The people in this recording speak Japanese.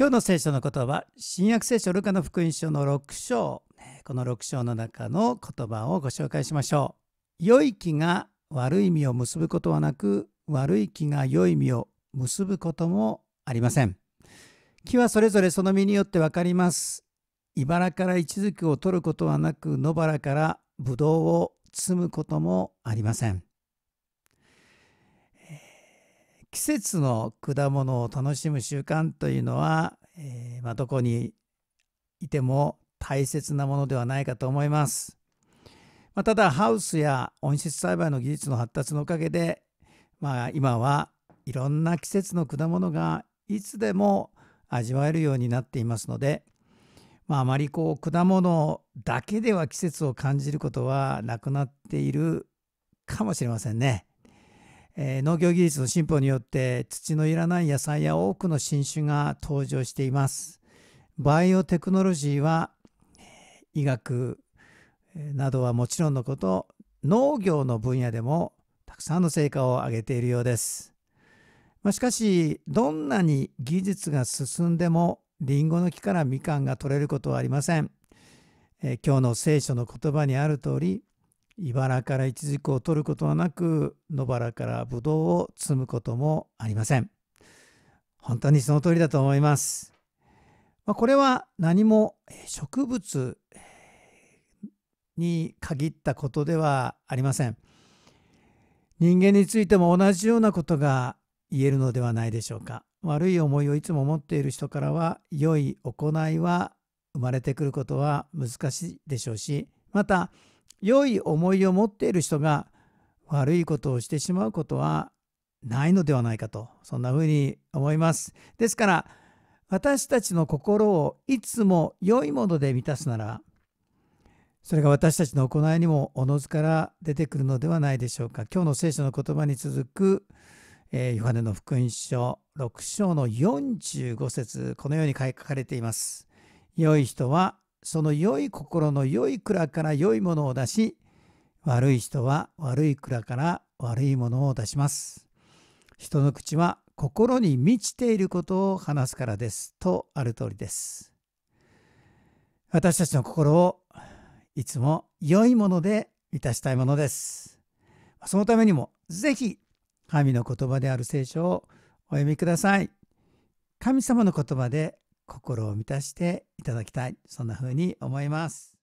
今日の聖書の言葉、新約聖書ルカの福音書の6章、この6章の中の言葉をご紹介しましょう。良い木が悪い実を結ぶことはなく、悪い木が良い実を結ぶこともありません。木はそれぞれその実によって分かります。茨から一チジを取ることはなく、野原からブドウを摘むこともありません。節の果物を楽しむ習慣というのは、えー、まあ、どこにいても大切なものではないかと思います。まあ、ただハウスや温室栽培の技術の発達のおかげで、まあ、今はいろんな季節の果物がいつでも味わえるようになっていますので、まあ、あまりこう果物だけでは季節を感じることはなくなっているかもしれませんね。えー、農業技術の進歩によって土のいらない野菜や多くの新種が登場しています。バイオテクノロジーは医学などはもちろんのこと農業の分野でもたくさんの成果を上げているようです。まあ、しかしどんなに技術が進んでもリンゴの木からみかんが取れることはありません。えー、今日の聖書の言葉にある通り茨から一軸を取ることはなく野原からブドウを摘むこともありません本当にその通りだと思いますまあ、これは何も植物に限ったことではありません人間についても同じようなことが言えるのではないでしょうか悪い思いをいつも持っている人からは良い行いは生まれてくることは難しいでしょうしまた良い思いを持っている人が悪いことをしてしまうことはないのではないかとそんなふうに思いますですから私たちの心をいつも良いもので満たすならそれが私たちの行いにもおのずから出てくるのではないでしょうか今日の聖書の言葉に続く、えー、ヨハネの福音書6章の45節このように書かれています良い人はその良い心の良い蔵から良いものを出し、悪い人は悪い蔵から悪いものを出します。人の口は心に満ちていることを話すからです。とある通りです。私たちの心をいつも良いもので満たしたいものです。そのためにも、ぜひ、神の言葉である聖書をお読みください。神様の言葉で心を満たしていただきたいそんな風に思います